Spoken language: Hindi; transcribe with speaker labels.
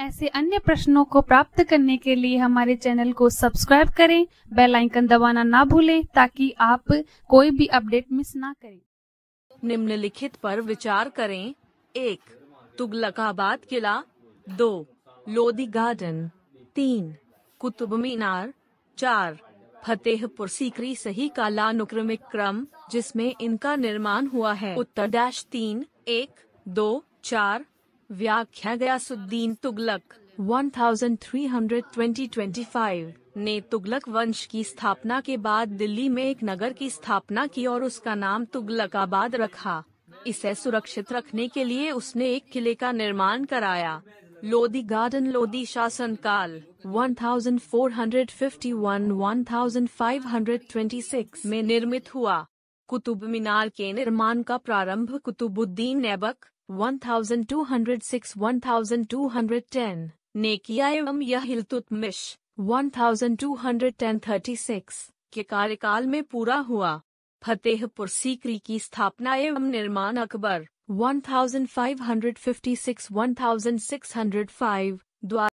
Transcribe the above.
Speaker 1: ऐसे अन्य प्रश्नों को प्राप्त करने के लिए हमारे चैनल को सब्सक्राइब करें बेल आइकन दबाना ना भूलें ताकि आप कोई भी अपडेट मिस ना करें
Speaker 2: निम्नलिखित पर विचार करें एक तुगलकाबाद किला दो लोधी गार्डन तीन कुतुब मीनार चार फतेहपुर सीकरी सही कालानुक्रमिक क्रम जिसमें इनका निर्माण हुआ है उत्तर डैश तीन एक दो चार व्याख्या गयासुद्दीन तुगलक 1320-2025 ने तुगलक वंश की स्थापना के बाद दिल्ली में एक नगर की स्थापना की और उसका नाम तुगलकाबाद रखा इसे सुरक्षित रखने के लिए उसने एक किले का निर्माण कराया लोदी गार्डन लोधी शासन काल 1451-1526 में निर्मित हुआ कुतुब मीनार के निर्माण का प्रारंभ कुतुबुद्दीन नेबक 1206 1210 नेकिया एवं यह हिलतुतमिश 1210-36 के कार्यकाल में पूरा हुआ फतेहपुर सीकरी की स्थापना एवं निर्माण अकबर 1556-1605 द्वारा